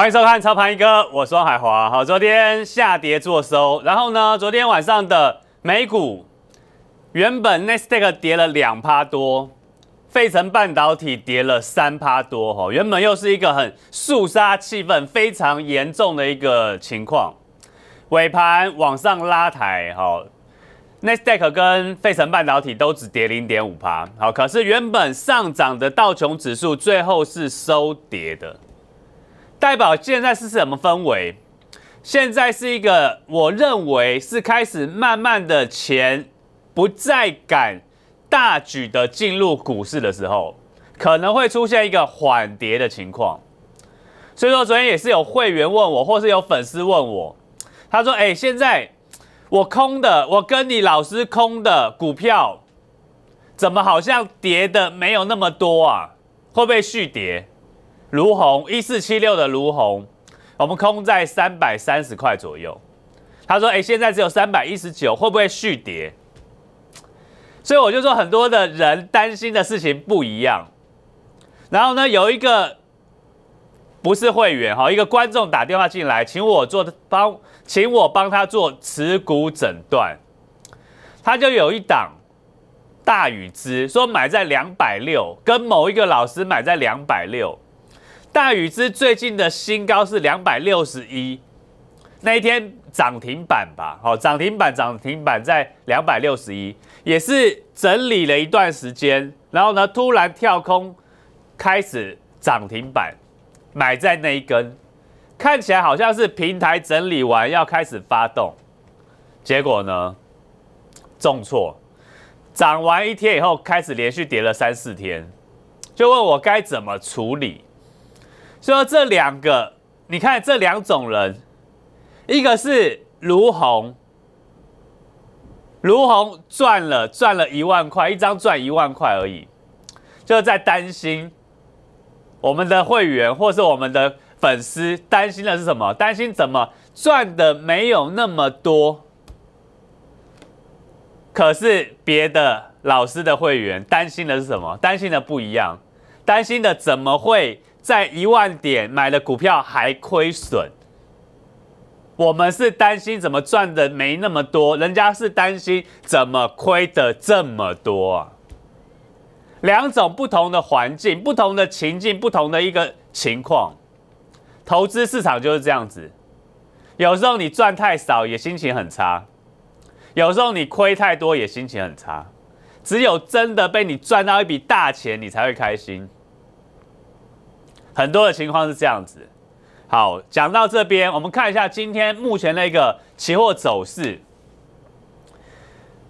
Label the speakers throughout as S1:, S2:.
S1: 欢迎收看超盘一哥，我是汪海华。好，昨天下跌做收，然后呢，昨天晚上的美股原本 n e s t a q 跌了两趴多，费城半导体跌了三趴多。哈，原本又是一个很肃杀气氛非常严重的一个情况，尾盘往上拉抬。哈 n e s t a q 跟费城半导体都只跌零点五趴。好，可是原本上涨的道琼指数最后是收跌的。代表现在是什么氛围？现在是一个我认为是开始慢慢的钱不再敢大举的进入股市的时候，可能会出现一个缓跌的情况。所以说，昨天也是有会员问我，或是有粉丝问我，他说：“哎，现在我空的，我跟你老师空的股票，怎么好像跌的没有那么多啊？会不会续跌？”卢红一四七六的卢红，我们空在三百三十块左右。他说：“哎，现在只有三百一十九，会不会续跌？”所以我就说，很多的人担心的事情不一样。然后呢，有一个不是会员哈，一个观众打电话进来，请我做帮，请我帮他做持股诊断。他就有一档大禹之，说买在两百六，跟某一个老师买在两百六。大禹之最近的新高是两百六十一，那一天涨停板吧，好，涨停板涨停板在两百六十一，也是整理了一段时间，然后呢突然跳空开始涨停板，买在那一根，看起来好像是平台整理完要开始发动，结果呢重挫，涨完一天以后开始连续跌了三四天，就问我该怎么处理。所以这两个，你看这两种人，一个是卢红，卢红赚了赚了一万块，一张赚一万块而已，就在担心我们的会员或是我们的粉丝担心的是什么？担心怎么赚的没有那么多？可是别的老师的会员担心的是什么？担心的不一样，担心的怎么会？在一万点买的股票还亏损，我们是担心怎么赚的没那么多，人家是担心怎么亏的这么多啊？两种不同的环境、不同的情境、不同的一个情况，投资市场就是这样子。有时候你赚太少也心情很差，有时候你亏太多也心情很差。只有真的被你赚到一笔大钱，你才会开心。很多的情况是这样子，好，讲到这边，我们看一下今天目前那个期货走势。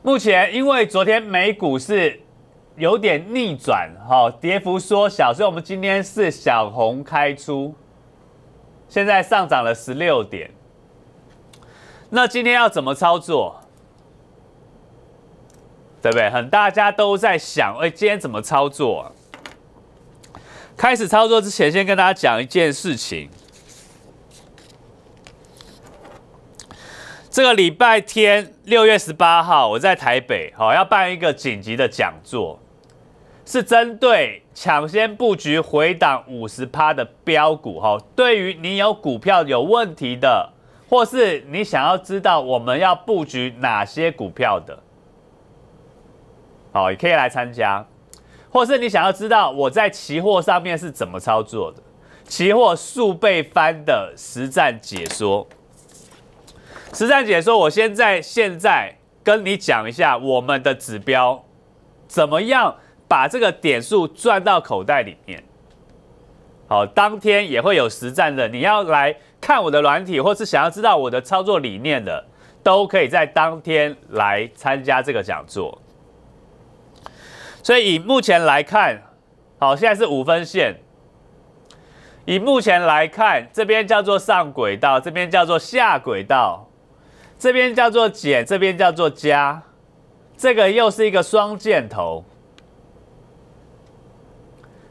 S1: 目前因为昨天美股是有点逆转，哈，跌幅缩小，所以我们今天是小红开出，现在上涨了十六点。那今天要怎么操作？对不对？很大家都在想，哎，今天怎么操作？开始操作之前，先跟大家讲一件事情。这个礼拜天六月十八号，我在台北，好，要办一个紧急的讲座，是针对抢先布局回档五十趴的标股。哈，对于你有股票有问题的，或是你想要知道我们要布局哪些股票的，好，也可以来参加。或是你想要知道我在期货上面是怎么操作的？期货数倍翻的实战解说，实战解说，我现在现在跟你讲一下我们的指标，怎么样把这个点数赚到口袋里面。好，当天也会有实战的，你要来看我的软体，或是想要知道我的操作理念的，都可以在当天来参加这个讲座。所以以目前来看，好，现在是五分线。以目前来看，这边叫做上轨道，这边叫做下轨道，这边叫做减，这边叫做加，这个又是一个双箭头。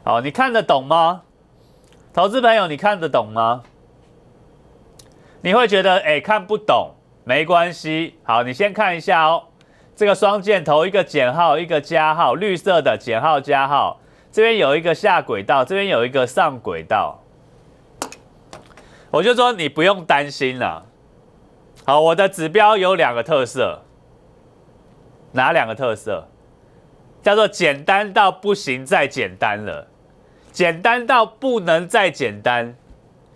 S1: 好，你看得懂吗？投资朋友，你看得懂吗？你会觉得哎，看不懂？没关系，好，你先看一下哦。这个双箭头，一个减号，一个加号，绿色的减号加号。这边有一个下轨道，这边有一个上轨道。我就说你不用担心了。好，我的指标有两个特色，哪两个特色？叫做简单到不行，再简单了；简单到不能再简单，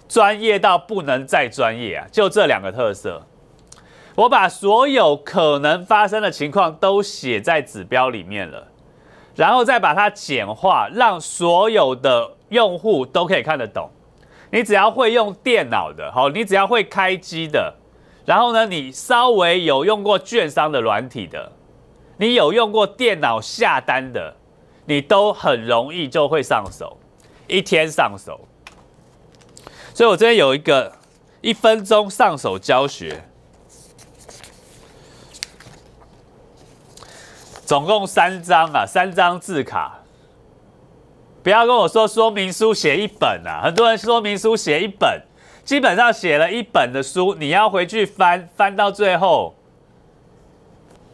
S1: 专业到不能再专业啊！就这两个特色。我把所有可能发生的情况都写在指标里面了，然后再把它简化，让所有的用户都可以看得懂。你只要会用电脑的，好，你只要会开机的，然后呢，你稍微有用过券商的软体的，你有用过电脑下单的，你都很容易就会上手，一天上手。所以我这边有一个一分钟上手教学。总共三张啊，三张字卡。不要跟我说说明书写一本啊，很多人说明书写一本，基本上写了一本的书，你要回去翻翻到最后，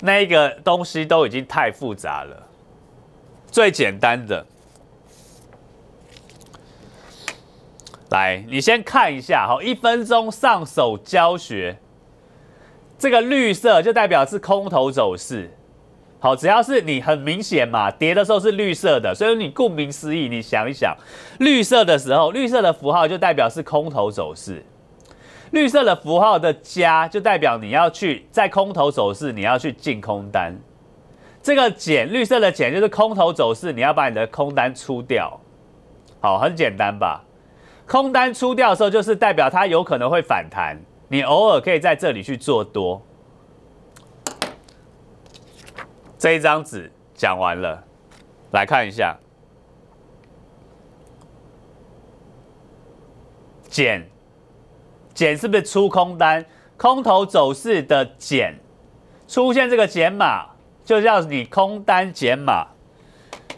S1: 那个东西都已经太复杂了。最简单的，来，你先看一下哈，一分钟上手教学。这个绿色就代表是空头走势。好，只要是你很明显嘛，跌的时候是绿色的，所以你顾名思义，你想一想，绿色的时候，绿色的符号就代表是空头走势，绿色的符号的加就代表你要去在空头走势，你要去进空单，这个减绿色的减就是空头走势，你要把你的空单出掉，好，很简单吧？空单出掉的时候，就是代表它有可能会反弹，你偶尔可以在这里去做多。这一张纸讲完了，来看一下减减是不是出空单空头走势的减出现这个减码，就叫你空单减码。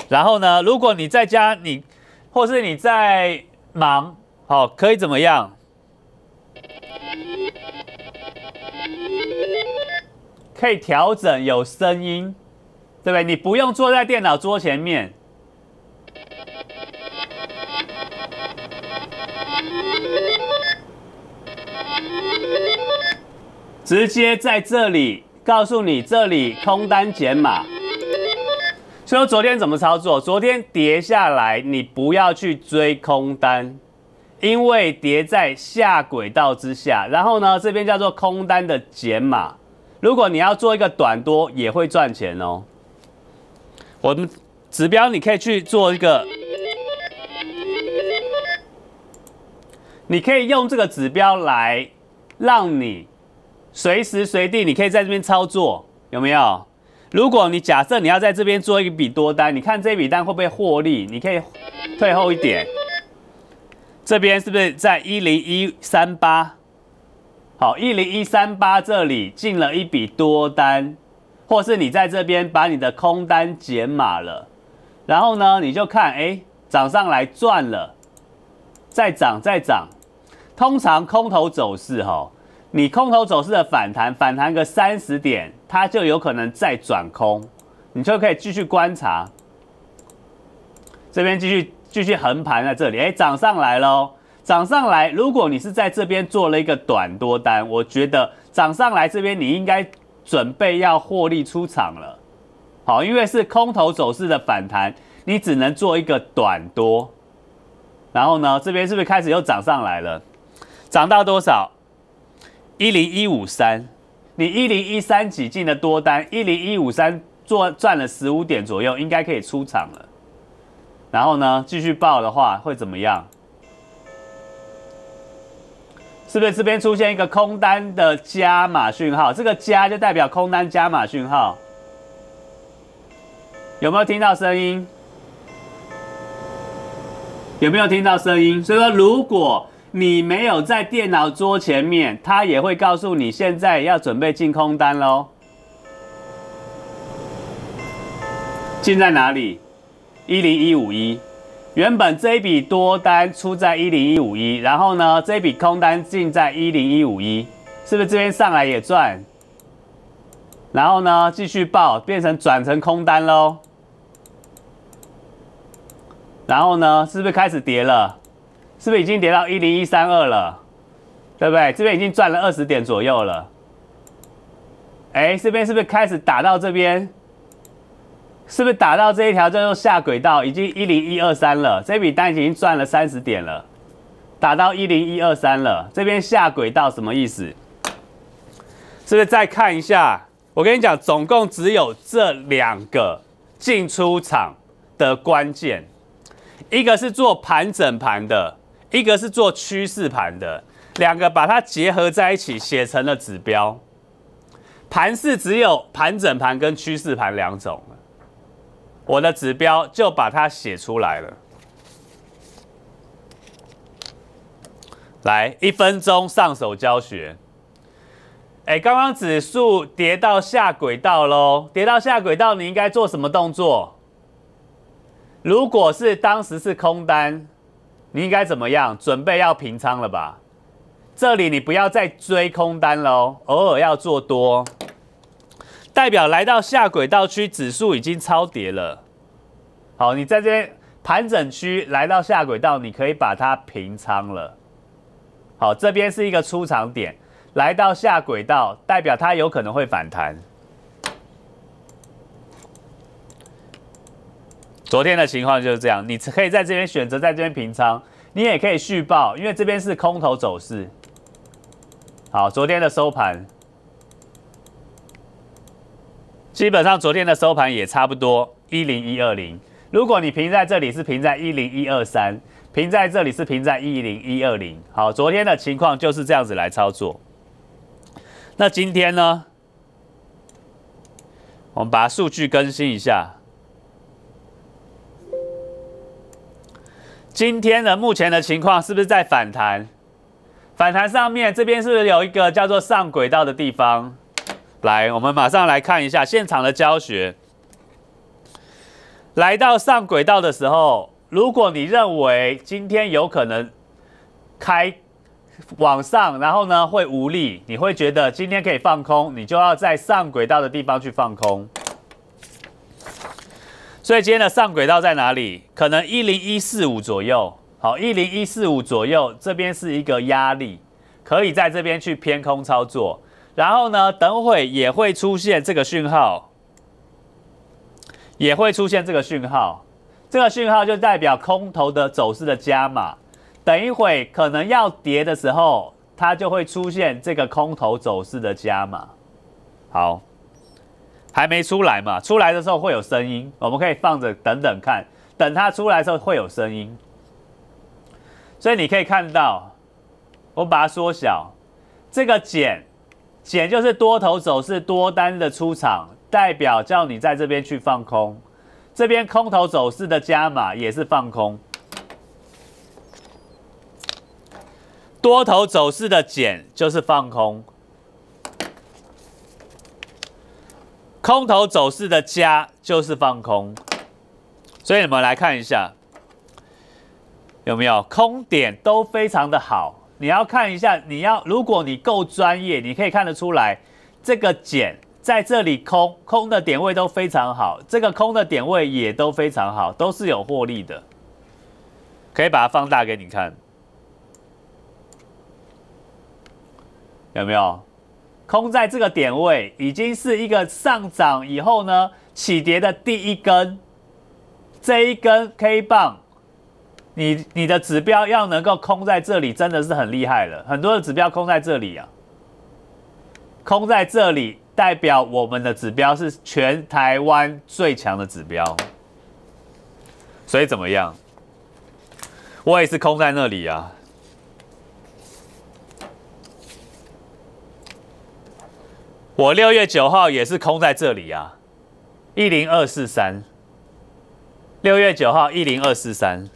S1: 然后呢，如果你在家，你或是你在忙，好，可以怎么样？可以调整有声音。对不对？你不用坐在电脑桌前面，直接在这里告诉你，这里空单减码。所以说昨天怎么操作？昨天跌下来，你不要去追空单，因为跌在下轨道之下。然后呢，这边叫做空单的减码。如果你要做一个短多，也会赚钱哦。我们指标你可以去做一个，你可以用这个指标来让你随时随地，你可以在这边操作，有没有？如果你假设你要在这边做一笔多单，你看这笔单会不会获利？你可以退后一点，这边是不是在一零一三八？好，一零一三八这里进了一笔多单。或是你在这边把你的空单减码了，然后呢，你就看，哎，涨上来赚了，再涨再涨，通常空头走势哈，你空头走势的反弹，反弹个三十点，它就有可能再转空，你就可以继续观察，这边继续继续横盘在这里，哎，涨上来喽，涨上来，如果你是在这边做了一个短多单，我觉得涨上来这边你应该。准备要获利出场了，好，因为是空头走势的反弹，你只能做一个短多。然后呢，这边是不是开始又涨上来了？涨到多少？一零一五三。你一零一三几进的多单，一零一五三做赚了十五点左右，应该可以出场了。然后呢，继续报的话会怎么样？是不是这边出现一个空单的加码讯号？这个加就代表空单加码讯号。有没有听到声音？有没有听到声音？所以说，如果你没有在电脑桌前面，它也会告诉你现在要准备进空单喽。进在哪里？一零一五一。原本这一笔多单出在一零一五一，然后呢，这一笔空单进在一零一五一，是不是这边上来也赚？然后呢，继续报变成转成空单喽。然后呢，是不是开始跌了？是不是已经跌到一零一三二了？对不对？这边已经赚了二十点左右了。哎，这边是不是开始打到这边？是不是打到这一条，叫做下轨道，已经一零一二三了。这笔单已经赚了三十点了，打到一零一二三了。这边下轨道什么意思？是不是再看一下？我跟你讲，总共只有这两个进出场的关键，一个是做盘整盘的，一个是做趋势盘的，两个把它结合在一起，写成了指标。盘是只有盘整盘跟趋势盘两种。我的指标就把它写出来了。来，一分钟上手教学。哎，刚刚指数跌到下轨道喽，跌到下轨道，你应该做什么动作？如果是当时是空单，你应该怎么样？准备要平仓了吧？这里你不要再追空单喽，偶尔要做多。代表来到下轨道区，指数已经超跌了。好，你在这边盘整区来到下轨道，你可以把它平仓了。好，这边是一个出场点，来到下轨道，代表它有可能会反弹。昨天的情况就是这样，你可以在这边选择在这边平仓，你也可以续报，因为这边是空头走势。好，昨天的收盘。基本上昨天的收盘也差不多一零一二零。如果你平在这里是平在一零一二三，平在这里是平在一零一二零。好，昨天的情况就是这样子来操作。那今天呢？我们把数据更新一下。今天的目前的情况是不是在反弹？反弹上面这边是不是有一个叫做上轨道的地方？来，我们马上来看一下现场的教学。来到上轨道的时候，如果你认为今天有可能开往上，然后呢会无力，你会觉得今天可以放空，你就要在上轨道的地方去放空。所以今天的上轨道在哪里？可能一零一四五左右。好，一零一四五左右，这边是一个压力，可以在这边去偏空操作。然后呢，等会也会出现这个讯号，也会出现这个讯号，这个讯号就代表空头的走势的加码。等一会可能要跌的时候，它就会出现这个空头走势的加码。好，还没出来嘛？出来的时候会有声音，我们可以放着等等看，等它出来的时候会有声音。所以你可以看到，我把它缩小，这个减。减就是多头走势多单的出场，代表叫你在这边去放空；这边空头走势的加码也是放空。多头走势的减就是放空，空头走势的加就是放空。所以你们来看一下，有没有空点都非常的好。你要看一下，你要如果你够专业，你可以看得出来，这个减在这里空空的点位都非常好，这个空的点位也都非常好，都是有获利的，可以把它放大给你看，有没有？空在这个点位已经是一个上涨以后呢起跌的第一根，这一根 K 棒。你你的指标要能够空在这里，真的是很厉害了。很多的指标空在这里啊，空在这里代表我们的指标是全台湾最强的指标。所以怎么样？我也是空在那里啊。我六月九号也是空在这里啊，一零二四三。六月九号一零二四三。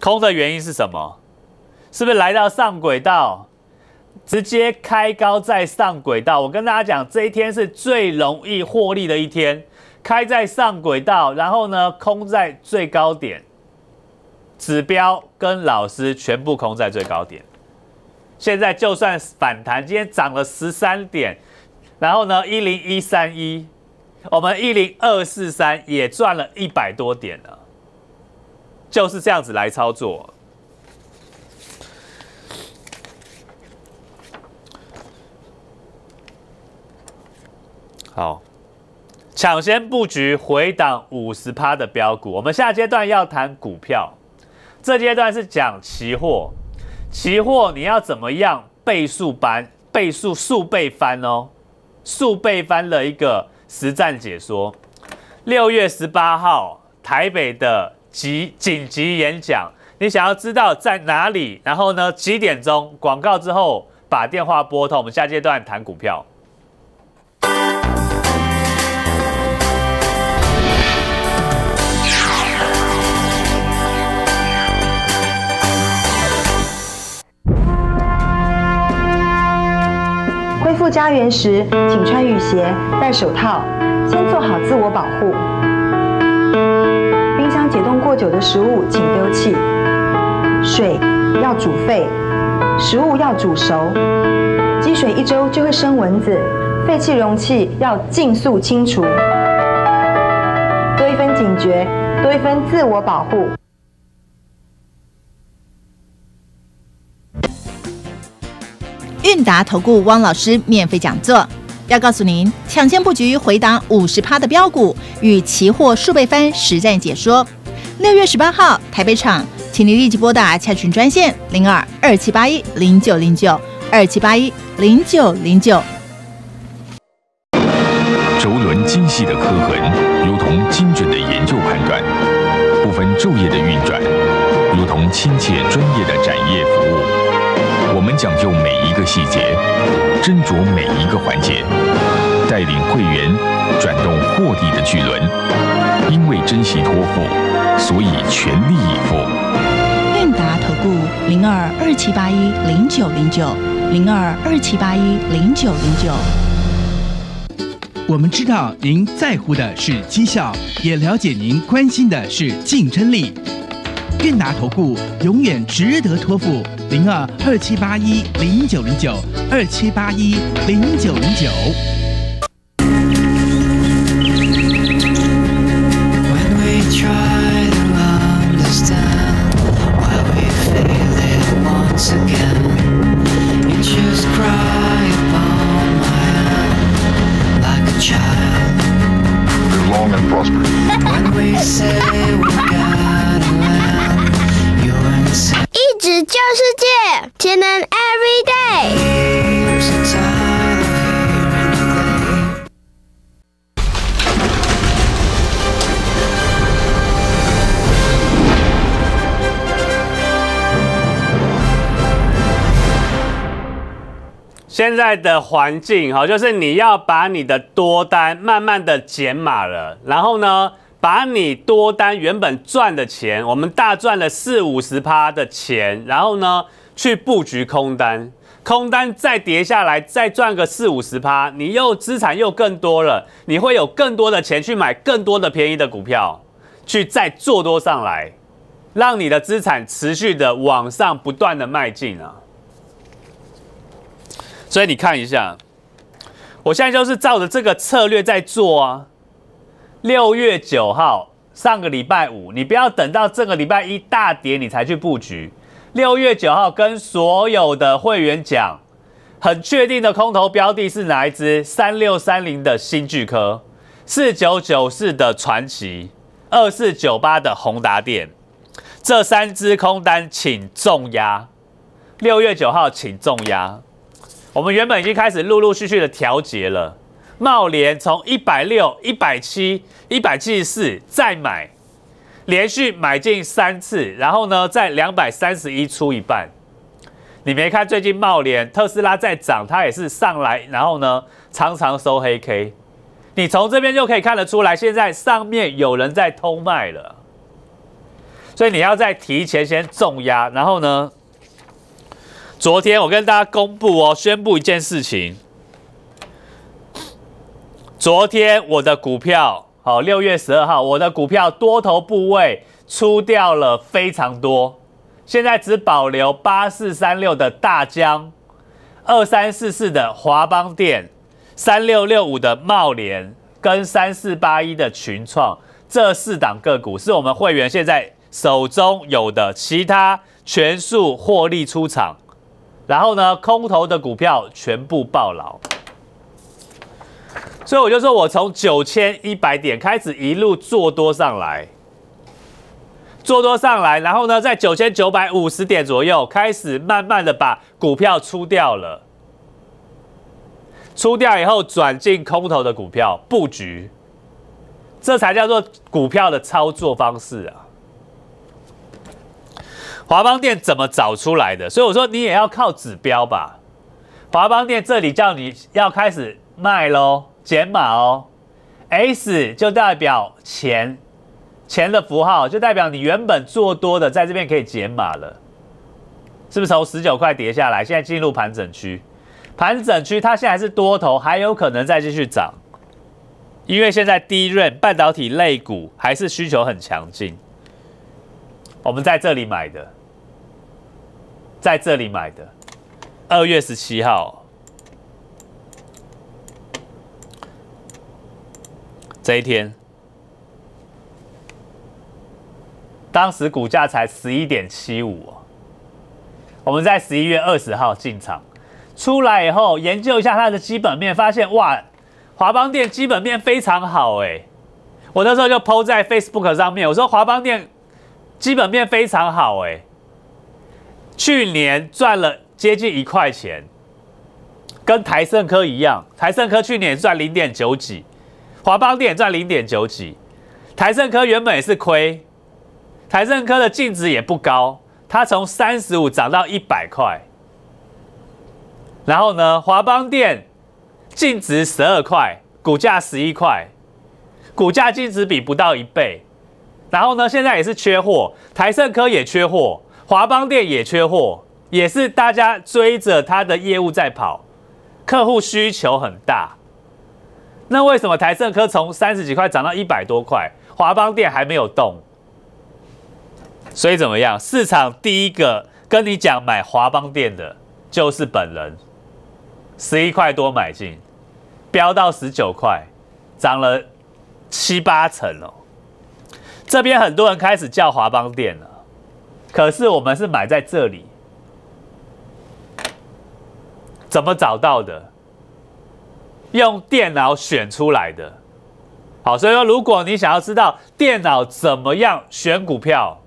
S1: 空的原因是什么？是不是来到上轨道，直接开高在上轨道？我跟大家讲，这一天是最容易获利的一天，开在上轨道，然后呢，空在最高点，指标跟老师全部空在最高点。现在就算反弹，今天涨了十三点，然后呢，一零一三一，我们一零二四三也赚了一百多点了。就是这样子来操作。好，抢先布局回档五十趴的标股。我们下阶段要谈股票，这阶段是讲期货。期货你要怎么样倍数翻？倍数数倍翻哦，数倍翻了一个实战解说。六月十八号，台北的。急紧急演讲，你想要知道在哪里？然后呢几点钟？广告之后把电话拨通。我们下阶段谈股票。恢复家园时，请穿雨鞋、戴手套，先做好自我保护。用过久的食物请丢弃，水要煮沸，食物要煮熟，积水一周就会生蚊子，废弃容器要尽速清除。多一分警觉，多一分自我保护。韵达投顾汪老师免费讲座，要告诉您：抢先布局，回档五十趴的标股与期货数倍翻实战解说。六月十八号，台北场，请您立即拨打洽群专线零二二七八一零九零九二七八一零九零九。轴轮精细的刻痕，如同精准的研究判断；不分昼夜的运转，如同亲切专业的展业服务。我们讲究每一个细节，斟酌每一个环节，带领会员。卧底的巨轮，因为珍惜托付，所以全力以赴。韵达投顾零二二七八一零九零九零二二七八一零九零九。我们知道您在乎的是绩效，也了解您关心的是竞争力。韵达投顾永远值得托付。零二二七八一零九零九二七八一零九零九。拯救世界，节能 every day。现在的环境哈，就是你要把你的多单慢慢的减码了，然后呢？把你多单原本赚的钱，我们大赚了四五十趴的钱，然后呢，去布局空单，空单再跌下来，再赚个四五十趴，你又资产又更多了，你会有更多的钱去买更多的便宜的股票，去再做多上来，让你的资产持续的往上不断的迈进啊。所以你看一下，我现在就是照着这个策略在做啊。六月九号，上个礼拜五，你不要等到这个礼拜一大跌你才去布局。六月九号跟所有的会员讲，很确定的空头标的是哪一支？三六三零的新巨科，四九九四的传奇，二四九八的宏达电，这三只空单请重压。六月九号请重压。我们原本已经开始陆陆续续的调节了。茂联从一百六、一百七、一百七十四再买，连续买进三次，然后呢，在两百三十一出一半。你没看最近茂联特斯拉在涨，它也是上来，然后呢常常收黑 K。你从这边就可以看得出来，现在上面有人在偷卖了。所以你要在提前先重压，然后呢，昨天我跟大家公布哦，宣布一件事情。昨天我的股票，好，六月十二号，我的股票多头部位出掉了非常多，现在只保留八四三六的大江，二三四四的华邦电，三六六五的茂联跟三四八一的群创这四档个股是我们会员现在手中有的，其他全数获利出场，然后呢，空头的股票全部爆牢。所以我就说，我从九千一百点开始一路做多上来，做多上来，然后呢，在九千九百五十点左右开始慢慢的把股票出掉了，出掉以后转进空头的股票布局，这才叫做股票的操作方式啊。华邦电怎么找出来的？所以我说你也要靠指标吧。华邦电这里叫你要开始。卖喽，减码哦。S 就代表钱，钱的符号就代表你原本做多的，在这边可以减码了。是不是从十九块跌下来？现在进入盘整区，盘整区它现在是多头，还有可能再继续涨，因为现在第一润半导体类股还是需求很强劲。我们在这里买的，在这里买的，二月十七号。这一天，当时股价才十一点七五哦。我们在十一月二十号进场，出来以后研究一下它的基本面，发现哇，华邦电基本面非常好哎。我那时候就抛在 Facebook 上面，我说华邦电基本面非常好哎。去年赚了接近一块钱，跟台盛科一样，台盛科去年也赚零点九几。华邦电赚零点九几，台盛科原本也是亏，台盛科的净值也不高，它从三十五涨到一百块。然后呢，华邦电净值十二块，股价十一块，股价净值比不到一倍。然后呢，现在也是缺货，台盛科也缺货，华邦电也缺货，也是大家追着它的业务在跑，客户需求很大。那为什么台盛科从三十几块涨到一百多块，华邦电还没有动？所以怎么样？市场第一个跟你讲买华邦电的，就是本人，十一块多买进，飙到十九块，涨了七八成哦。这边很多人开始叫华邦电了，可是我们是买在这里，怎么找到的？用电脑选出来的，好，所以说如果你想要知道电脑怎么样选股票，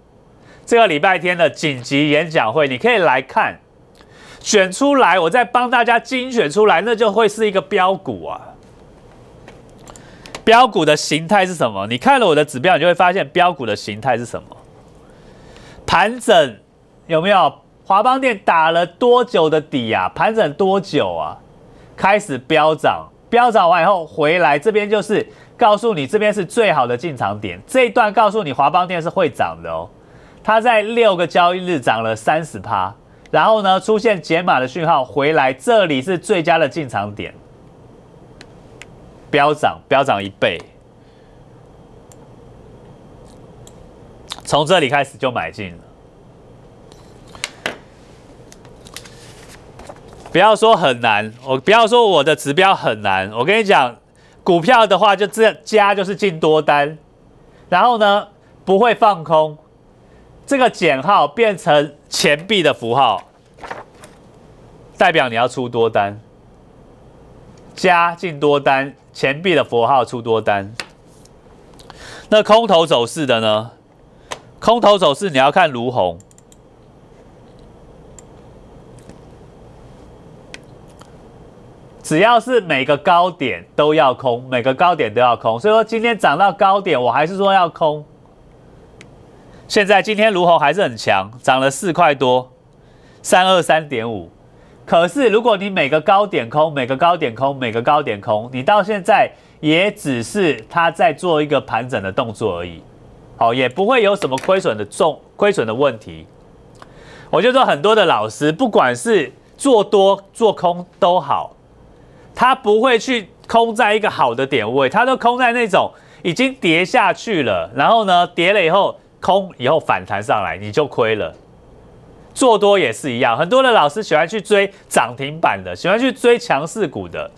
S1: 这个礼拜天的紧急演讲会，你可以来看，选出来，我再帮大家精选出来，那就会是一个标股啊。标股的形态是什么？你看了我的指标，你就会发现标股的形态是什么？盘整有没有？华邦电打了多久的底啊？盘整多久啊？开始飙涨。飙涨完以后回来，这边就是告诉你，这边是最好的进场点。这一段告诉你，华邦电是会涨的哦。它在六个交易日涨了三十趴，然后呢出现减码的讯号，回来这里是最佳的进场点，飙涨，飙涨一倍，从这里开始就买进。了。不要说很难，我不要说我的指标很难。我跟你讲，股票的话就这加就是进多单，然后呢不会放空，这个减号变成钱币的符号，代表你要出多单。加进多单，钱币的符号出多单。那空头走势的呢？空头走势你要看卢红。只要是每个高点都要空，每个高点都要空。所以说今天涨到高点，我还是说要空。现在今天卢鸿还是很强，涨了四块多，三二三点五。可是如果你每个高点空，每个高点空，每个高点空，你到现在也只是他在做一个盘整的动作而已。好，也不会有什么亏损的重亏损的问题。我就说很多的老师，不管是做多做空都好。它不会去空在一个好的点位，它都空在那种已经跌下去了，然后呢，跌了以后空以后反弹上来，你就亏了。做多也是一样，很多的老师喜欢去追涨停板的，喜欢去追强势股的。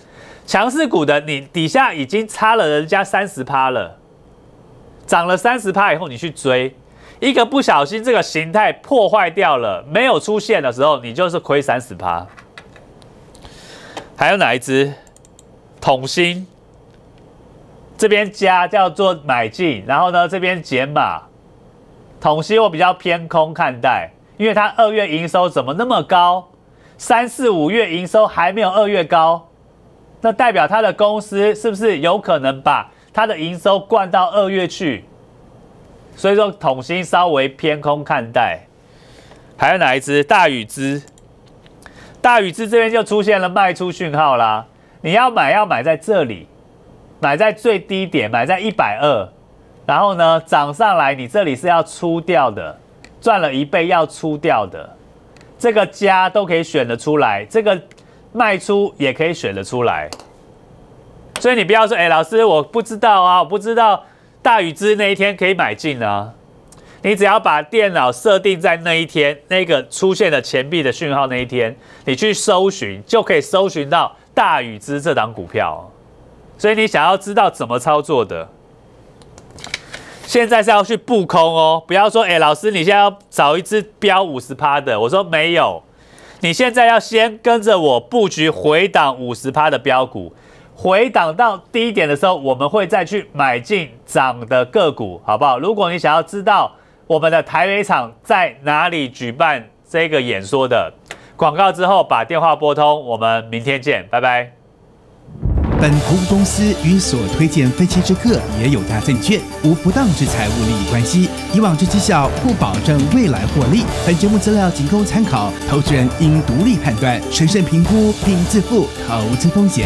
S1: 强势股的你底下已经差了人家三十趴了，涨了三十趴以后你去追，一个不小心这个形态破坏掉了，没有出现的时候，你就是亏三十趴。还有哪一只？统芯，这边加叫做买进，然后呢，这边减码。统芯我比较偏空看待，因为它二月营收怎么那么高？三四五月营收还没有二月高，那代表它的公司是不是有可能把它的营收灌到二月去？所以说统芯稍微偏空看待。还有哪一只？大禹之。大禹之这边就出现了卖出讯号啦，你要买要买在这里，买在最低点，买在一百二，然后呢涨上来，你这里是要出掉的，赚了一倍要出掉的，这个家都可以选得出来，这个卖出也可以选得出来，所以你不要说，哎，老师我不知道啊，我不知道大禹之那一天可以买进啊。你只要把电脑设定在那一天，那个出现的钱币的讯号那一天，你去搜寻就可以搜寻到大宇资这档股票。所以你想要知道怎么操作的，现在是要去布空哦，不要说，哎，老师，你现在要找一只标五十趴的，我说没有，你现在要先跟着我布局回档五十趴的标股，回档到低点的时候，我们会再去买进涨的个股，好不好？如果你想要知道。我们的台北厂在哪里举办这个演说的广告之后，把电话拨通，我们明天见，拜拜。本投资公司与所推荐分期之客也有大证券无不当之财务利益关系，以往之绩效不保证未来获利。本节目资料仅供参考，投资人应独立判断、审慎评估并自负投资风险。